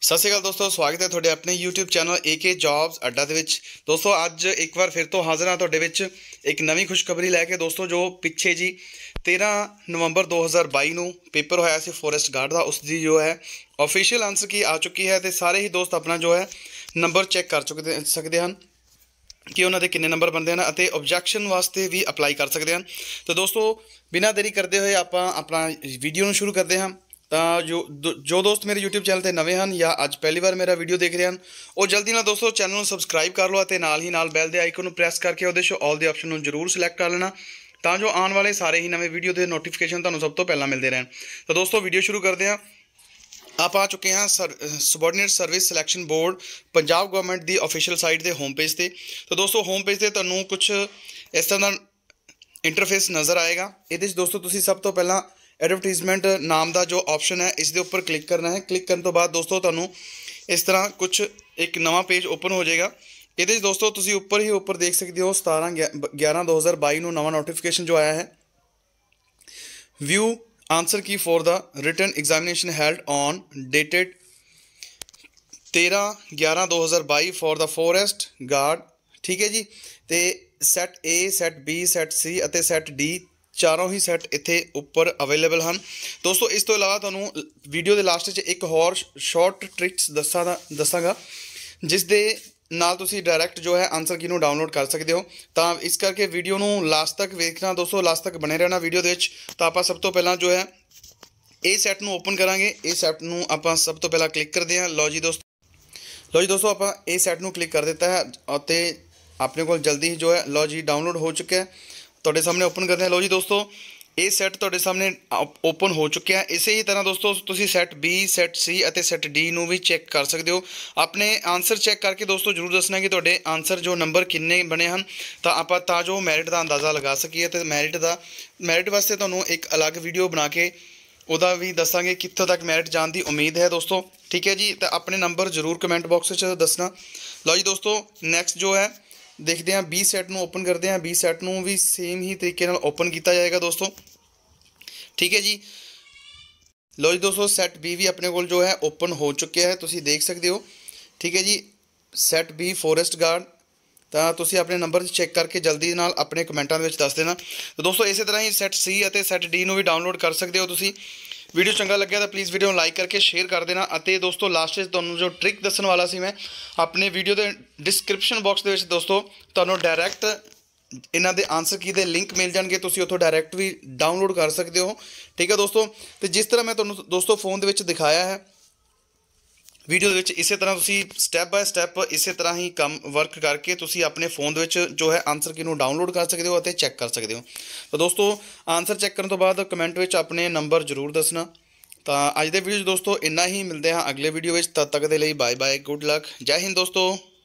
ਸਤਿ ਸ਼੍ਰੀ ਅਕਾਲ ਦੋਸਤੋ ਸਵਾਗਤ ਹੈ ਤੁਹਾਡੇ ਆਪਣੇ YouTube ਚੈਨਲ AK Jobs ਅੱਡਾ ਦੇ ਵਿੱਚ ਦੋਸਤੋ ਅੱਜ ਇੱਕ ਵਾਰ ਫਿਰ ਤੋਂ ਹਾਜ਼ਰ ਹਾਂ ਤੁਹਾਡੇ ਵਿੱਚ ਇੱਕ ਨਵੀਂ ਖੁਸ਼ਖਬਰੀ ਲੈ ਕੇ ਦੋਸਤੋ ਜੋ ਪਿੱਛੇ ਜੀ 13 ਨਵੰਬਰ 2022 ਨੂੰ ਪੇਪਰ ਹੋਇਆ ਸੀ ਫੋਰੈਸਟ ਗਾਰਡ ਦਾ ਉਸ ਦੀ ਜੋ ਹੈ ਅਫੀਸ਼ੀਅਲ ਆਨਸਰ ਕੀ ਆ ਚੁੱਕੀ ਹੈ ਤੇ ਸਾਰੇ ਹੀ ਦੋਸਤ ਆਪਣਾ ਜੋ ਹੈ ਨੰਬਰ ਚੈੱਕ ਕਰ ਚੁੱਕੇ ਸਕਦੇ ਹਨ ਕਿ ਉਹਨਾਂ ਦੇ ਕਿੰਨੇ ਨੰਬਰ ਬੰਦੇ ਹਨ ਅਤੇ ਆਬਜੈਕਸ਼ਨ ਵਾਸਤੇ ਵੀ ਅਪਲਾਈ ਕਰ ਸਕਦੇ ਹਨ ਤਾਂ ਦੋਸਤੋ ਬਿਨਾਂ ਦੇਰੀ ਕਰਦੇ ਹੋਏ ਆਪਾਂ ਆਪਣਾ ਵੀਡੀਓ ਨੂੰ ਸ਼ੁਰੂ ਕਰਦੇ ਹਾਂ ਤਾਂ ਜੋ ਜੋ ਦੋਸਤ ਮੇਰੇ YouTube ਚੈਨਲ ਤੇ ਨਵੇਂ ਹਨ ਜਾਂ ਅੱਜ ਪਹਿਲੀ ਵਾਰ ਮੇਰਾ ਵੀਡੀਓ ਦੇਖ ਰਹੇ ਹਨ ਉਹ ਜਲਦੀ ਨਾਲ ਦੋਸਤੋ ਚੈਨਲ ਨੂੰ ਸਬਸਕ੍ਰਾਈਬ ਕਰ ਲਓ ਅਤੇ ਨਾਲ ਹੀ ਨਾਲ ਬੈਲ ਦੇ ਆਈਕਨ ਨੂੰ ਪ੍ਰੈਸ ਕਰਕੇ ਉਹਦੇ ਸ਼ੋ ਆਲ ਦੇ ਆਪਸ਼ਨ ਨੂੰ ਜ਼ਰੂਰ ਸਿਲੈਕਟ ਕਰ ਲੈਣਾ ਤਾਂ ਜੋ ਆਉਣ ਵਾਲੇ ਸਾਰੇ ਹੀ ਨਵੇਂ ਵੀਡੀਓ ਦੇ ਨੋਟੀਫਿਕੇਸ਼ਨ ਤੁਹਾਨੂੰ ਸਭ ਤੋਂ ਪਹਿਲਾਂ ਮਿਲਦੇ ਰਹਿਣ ਤਾਂ ਦੋਸਤੋ ਵੀਡੀਓ ਸ਼ੁਰੂ ਕਰਦੇ ਹਾਂ ਆਪ ਆ ਚੁੱਕੇ ਹਾਂ subordinate service selection board Punjab government ਦੀ ਅਫੀਸ਼ੀਅਲ ਸਾਈਟ ਦੇ ਹੋਮ ਪੇਜ ਤੇ ਤਾਂ ਦੋਸਤੋ ਹੋਮ ਪੇਜ ਤੇ ਤੁਹਾਨੂੰ ਕੁਝ ਇਸ ਤਰ੍ਹਾਂ ਦਾ ਇੰਟਰਫੇਸ ਨਜ਼ਰ ਆਏਗਾ ਇਹਦੇ ਵਿੱਚ ਦੋਸਤੋ ਤੁਸੀਂ ਸਭ ਤੋਂ ਪਹਿਲਾਂ ਐਡਵਰਟਾਈਜ਼ਮੈਂਟ ਨਾਮ ਦਾ ਜੋ ਆਪਸ਼ਨ ਹੈ ਇਸ ਦੇ ਉੱਪਰ ਕਲਿੱਕ ਕਰਨਾ ਹੈ ਕਲਿੱਕ ਕਰਨ ਤੋਂ ਬਾਅਦ ਦੋਸਤੋ ਤੁਹਾਨੂੰ ਇਸ ਤਰ੍ਹਾਂ ਕੁਝ ਇੱਕ ਨਵਾਂ ਪੇਜ ਓਪਨ ਹੋ ਜਾਏਗਾ ਇਹਦੇ ਵਿੱਚ ਦੋਸਤੋ ਤੁਸੀਂ ਉੱਪਰ ਹੀ ਉੱਪਰ ਦੇਖ ਸਕਦੇ ਹੋ 17 11 2022 ਨੂੰ ਨਵਾਂ ਨੋਟੀਫਿਕੇਸ਼ਨ ਜੋ ਆਇਆ ਹੈ view answer key for the written examination held on dated 13 11 2022 for the forest guard ਠੀਕ ਹੈ ਜੀ ਤੇ set A set B set C ਅਤੇ ਸੈਟ D ਚਾਰੋਂ ਹੀ ਸੈੱਟ ਇੱਥੇ ਉੱਪਰ ਅਵੇਲੇਬਲ ਹਨ ਦੋਸਤੋ ਇਸ ਤੋਂ ਇਲਾਵਾ ਤੁਹਾਨੂੰ ਵੀਡੀਓ ਦੇ ਲਾਸਟ 'ਚ ਇੱਕ ਹੋਰ ਸ਼ਾਰਟ ਟ੍ਰਿਕਸ ਦੱਸਾਂਗਾ ਦੱਸਾਂਗਾ ਜਿਸ ਦੇ ਨਾਲ ਤੁਸੀਂ ਡਾਇਰੈਕਟ ਜੋ ਹੈ ਆਨਸਰ ਕੀ ਨੂੰ ਡਾਊਨਲੋਡ ਕਰ ਸਕਦੇ ਹੋ ਤਾਂ ਇਸ ਕਰਕੇ ਵੀਡੀਓ ਨੂੰ ਲਾਸਟ ਤੱਕ ਵੇਖਣਾ ਦੋਸਤੋ ਲਾਸਟ ਤੱਕ ਬਣੇ ਰਹਿਣਾ ਵੀਡੀਓ ਦੇ ਵਿੱਚ ਤਾਂ ਆਪਾਂ ਸਭ ਤੋਂ ਪਹਿਲਾਂ ਜੋ ਹੈ ਇਹ ਸੈੱਟ ਨੂੰ ਓਪਨ ਕਰਾਂਗੇ ਇਹ ਸੈੱਟ ਨੂੰ ਆਪਾਂ ਸਭ ਤੋਂ ਪਹਿਲਾਂ ਕਲਿੱਕ ਕਰਦੇ ਹਾਂ ਲੋ ਜੀ ਦੋਸਤੋ ਲੋ ਜੀ ਦੋਸਤੋ ਆਪਾਂ ਇਹ ਸੈੱਟ ਨੂੰ ਕਲਿੱਕ ਕਰ ਦਿੱਤਾ ਹੈ ਅਤੇ ਆਪਣੇ ਕੋਲ ਜਲਦੀ ਹੀ ਜੋ ਹੈ ਲੋ ਜੀ ਡਾਊਨਲੋਡ ਹੋ ਚੁੱਕਿਆ ਹੈ ਤੁਹਾਡੇ ਸਾਹਮਣੇ ਓਪਨ ਕਰਦੇ ਹਾਂ ਲੋ ਜੀ ਦੋਸਤੋ ਇਹ ਸੈੱਟ ਤੁਹਾਡੇ ਸਾਹਮਣੇ ਓਪਨ ਹੋ ਚੁੱਕਿਆ ਹੈ ਇਸੇ ਹੀ ਤਰ੍ਹਾਂ ਦੋਸਤੋ ਤੁਸੀਂ ਸੈੱਟ B ਸੈੱਟ C ਅਤੇ ਸੈੱਟ D ਨੂੰ ਵੀ ਚੈੱਕ ਕਰ ਸਕਦੇ ਹੋ ਆਪਣੇ ਆਨਸਰ ਚੈੱਕ ਕਰਕੇ ਦੋਸਤੋ ਜਰੂਰ ਦੱਸਣਾ ਕਿ ਤੁਹਾਡੇ ਆਨਸਰ ਜੋ ਨੰਬਰ ਕਿੰਨੇ ਬਣੇ ਹਨ ਤਾਂ ਆਪਾਂ ਤਾਂ ਜੋ ਮੈਰਿਟ ਦਾ ਅੰਦਾਜ਼ਾ ਲਗਾ ਸਕੀਏ ਤੇ ਮੈਰਿਟ ਦਾ ਮੈਰਿਟ ਵਾਸਤੇ ਤੁਹਾਨੂੰ ਇੱਕ ਅਲੱਗ ਵੀਡੀਓ ਬਣਾ ਕੇ ਉਹਦਾ ਵੀ ਦੱਸਾਂਗੇ ਕਿੱਥੋਂ ਤੱਕ ਮੈਰਿਟ ਜਾਣ ਦੀ ਉਮੀਦ ਹੈ ਦੋਸਤੋ ਠੀਕ ਹੈ ਜੀ ਤਾਂ ਆਪਣੇ ਨੰਬਰ ਜ਼ਰੂਰ ਕਮੈਂਟ ਬਾਕਸ ਵਿੱਚ ਦੱਸਣਾ ਲਓ ਜੀ ਦੋਸਤੋ ਨੈਕਸਟ ਜੋ ਹੈ ਦੇਖਦੇ ਹਾਂ B ਸੈਟ ਨੂੰ ਓਪਨ ਕਰਦੇ ਹਾਂ B ਸੈਟ ਨੂੰ ਵੀ ਸੇਮ ਹੀ ਤਰੀਕੇ ਨਾਲ ਓਪਨ ਕੀਤਾ ਜਾਏਗਾ ਦੋਸਤੋ ਠੀਕ ਹੈ ਜੀ ਲੋ ਜੀ ਦੋਸਤੋ ਸੈਟ B ਵੀ ਆਪਣੇ ਕੋਲ ਜੋ ਹੈ ਓਪਨ ਹੋ ਚੁੱਕਿਆ ਹੈ ਤੁਸੀਂ ਦੇਖ ਸਕਦੇ ਹੋ ਠੀਕ ਹੈ ਜੀ ਸੈਟ B ਫੋਰੈਸਟ ਗਾਰਡ ਤਾਂ ਤੁਸੀਂ ਆਪਣੇ ਨੰਬਰ ਚੈੱਕ ਕਰਕੇ ਜਲਦੀ ਨਾਲ ਆਪਣੇ ਕਮੈਂਟਾਂ ਦੇ ਵਿੱਚ ਦੱਸ ਦੇਣਾ ਤਾਂ ਦੋਸਤੋ ਇਸੇ ਤਰ੍ਹਾਂ ਹੀ ਸੈਟ C ਅਤੇ ਸੈਟ D ਨੂੰ ਵੀ ਡਾਊਨਲੋਡ ਕਰ ਸਕਦੇ ਹੋ ਤੁਸੀਂ ਵੀਡੀਓ ਚੰਗਾ ਲੱਗਿਆ ਤਾਂ ਪਲੀਜ਼ ਵੀਡੀਓ ਨੂੰ ਲਾਈਕ ਕਰਕੇ ਸ਼ੇਅਰ ਕਰ ਦੇਣਾ ਅਤੇ ਦੋਸਤੋ ਲਾਸਟ ਵਿੱਚ ਤੁਹਾਨੂੰ ਜੋ ਟ੍ਰਿਕ ਦੱਸਣ ਵਾਲਾ ਸੀ ਮੈਂ ਆਪਣੇ ਵੀਡੀਓ ਦੇ ਡਿਸਕ੍ਰਿਪਸ਼ਨ ਬਾਕਸ ਦੇ ਵਿੱਚ ਦੋਸਤੋ ਤੁਹਾਨੂੰ ਡਾਇਰੈਕਟ ਇਹਨਾਂ ਦੇ ਆਨਸਰ ਕੀ ਦੇ ਲਿੰਕ ਮਿਲ ਜਾਣਗੇ ਤੁਸੀਂ ਉੱਥੋਂ ਡਾਇਰੈਕਟ ਵੀ ਡਾਊਨਲੋਡ ਕਰ ਸਕਦੇ ਹੋ ਠੀਕ ਹੈ ਦੋਸਤੋ ਤੇ ਜਿਸ ਤਰ੍ਹਾਂ ਮੈਂ ਤੁਹਾਨੂੰ ਦੋਸਤੋ ਫੋਨ ਦੇ ਵਿੱਚ ਦਿਖਾਇਆ ਹੈ ਵੀਡੀਓ ਦੇ ਵਿੱਚ ਇਸੇ ਤਰ੍ਹਾਂ ਤੁਸੀਂ ਸਟੈਪ ਬਾਈ ਸਟੈਪ ਇਸੇ ਤਰ੍ਹਾਂ ਹੀ ਕੰਮ ਵਰਕ ਕਰਕੇ ਤੁਸੀਂ ਆਪਣੇ ਫੋਨ ਦੇ ਵਿੱਚ ਜੋ ਹੈ ਆਨਸਰ ਕੀ ਨੂੰ ਡਾਊਨਲੋਡ ਕਰ ਸਕਦੇ ਹੋ ਅਤੇ ਚੈੱਕ ਕਰ ਸਕਦੇ ਹੋ ਤਾਂ ਦੋਸਤੋ ਆਨਸਰ ਚੈੱਕ ਕਰਨ ਤੋਂ ਬਾਅਦ ਕਮੈਂਟ ਵਿੱਚ ਆਪਣੇ ਨੰਬਰ ਜ਼ਰੂਰ ਦੱਸਣਾ ਤਾਂ ਅੱਜ ਦੇ ਵੀਡੀਓ ਦੋਸਤੋ ਇੰਨਾ ਹੀ ਮਿਲਦੇ ਹਾਂ ਅਗਲੇ ਵੀਡੀਓ ਵਿੱਚ ਤਦ ਤੱਕ ਦੇ ਲਈ ਬਾਏ ਬਾਏ ਗੁੱਡ ਲੱਕ ਜੈ ਹਿੰਦ ਦੋਸਤੋ